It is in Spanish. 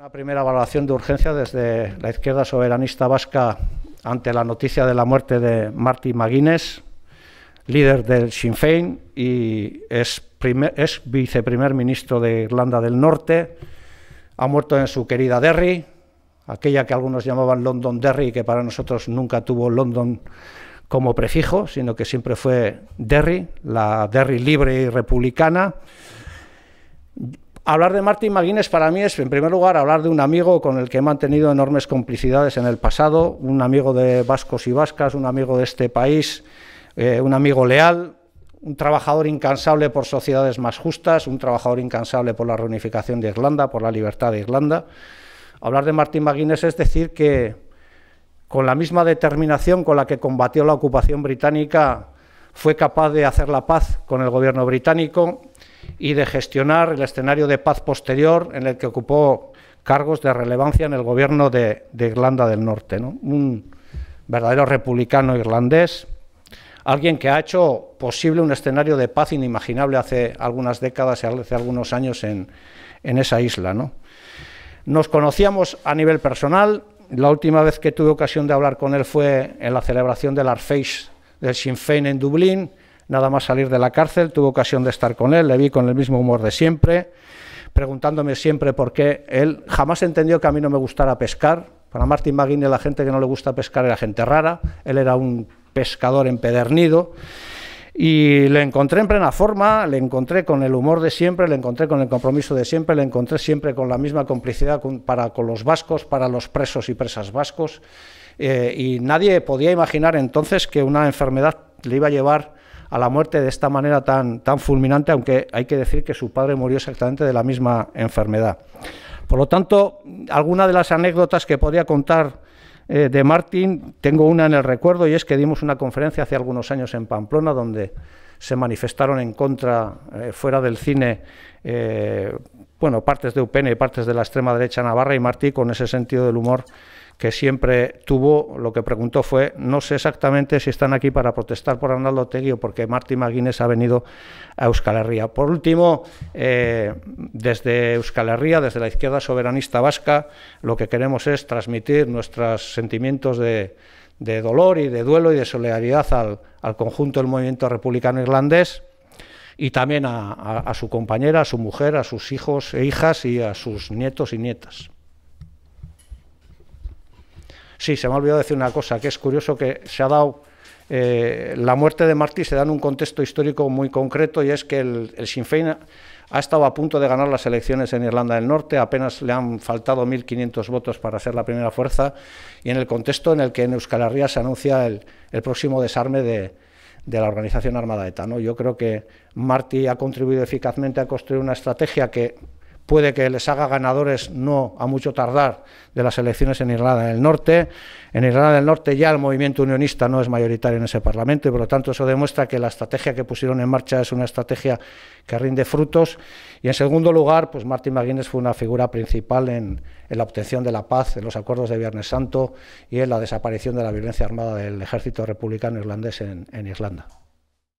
Una primera evaluación de urgencia desde la izquierda soberanista vasca ante la noticia de la muerte de Marty McGuinness, líder del Sinn Féin y ex viceprimer ministro de Irlanda del Norte. Ha muerto en su querida Derry, aquella que algunos llamaban London Derry, que para nosotros nunca tuvo London como prefijo, sino que siempre fue Derry, la Derry libre y republicana. Hablar de Martin McGuinness para mí es, en primer lugar, hablar de un amigo con el que he mantenido enormes complicidades en el pasado, un amigo de vascos y vascas, un amigo de este país, eh, un amigo leal, un trabajador incansable por sociedades más justas, un trabajador incansable por la reunificación de Irlanda, por la libertad de Irlanda. Hablar de Martin McGuinness es decir que con la misma determinación con la que combatió la ocupación británica, fue capaz de hacer la paz con el gobierno británico, y de gestionar el escenario de paz posterior en el que ocupó cargos de relevancia en el gobierno de, Irlanda del Norte. Un verdadero republicano irlandés, alguien que ha hecho posible un escenario de paz inimaginable hace algunas décadas, y hace algunos años en, esa isla. Nos conocíamos a nivel personal. La última vez que tuve ocasión de hablar con él fue en la celebración del Arfeix del Sinn Féin en Dublín Nada más salir de la cárcel, tuve ocasión de estar con él, le vi con el mismo humor de siempre, preguntándome siempre por qué él jamás entendió que a mí no me gustara pescar. Para Martin McGuinness la gente que no le gusta pescar era gente rara, él era un pescador empedernido. Y le encontré en plena forma, le encontré con el humor de siempre, le encontré con el compromiso de siempre, le encontré siempre con la misma complicidad con, para, con los vascos, para los presos y presas vascos. Eh, y nadie podía imaginar entonces que una enfermedad le iba a llevar a la muerte de esta manera tan, tan fulminante, aunque hay que decir que su padre murió exactamente de la misma enfermedad. Por lo tanto, alguna de las anécdotas que podía contar eh, de Martín, tengo una en el recuerdo y es que dimos una conferencia hace algunos años en Pamplona donde se manifestaron en contra, eh, fuera del cine, eh, bueno, partes de UPN y partes de la extrema derecha navarra y Martí, con ese sentido del humor que siempre tuvo, lo que preguntó fue, no sé exactamente si están aquí para protestar por Arnaldo Tegui o porque Martín Maguines ha venido a Euskal Herria. Por último, eh, desde Euskal Herria, desde la izquierda soberanista vasca, lo que queremos es transmitir nuestros sentimientos de, dolor y de duelo y de solidaridad al, conjunto del movimiento republicano irlandés y también a su compañera, a su mujer, a sus hijos e hijas y a sus nietos y nietas. Sí, se me ha olvidado decir una cosa, que es curioso que se ha dado... Eh, la muerte de Martí se da en un contexto histórico muy concreto y es que el, Sinn Féin ha estado a punto de ganar las elecciones en Irlanda del Norte, apenas le han faltado 1.500 votos para ser la primera fuerza, y en el contexto en el que en Euskal Herria se anuncia el, próximo desarme de, la organización armada ETA. E ¿no? Yo creo que Martí ha contribuido eficazmente a construir una estrategia que puede que les haga ganadores no a mucho tardar de las elecciones en Irlanda del Norte. En Irlanda del Norte ya el movimiento unionista no es mayoritario en ese Parlamento y por lo tanto eso demuestra que la estrategia que pusieron en marcha es una estrategia que rinde frutos. Y en segundo lugar, pues Martin McGuinness fue una figura principal en, la obtención de la paz, en los acuerdos de Viernes Santo y en la desaparición de la violencia armada del ejército republicano irlandés en Irlanda.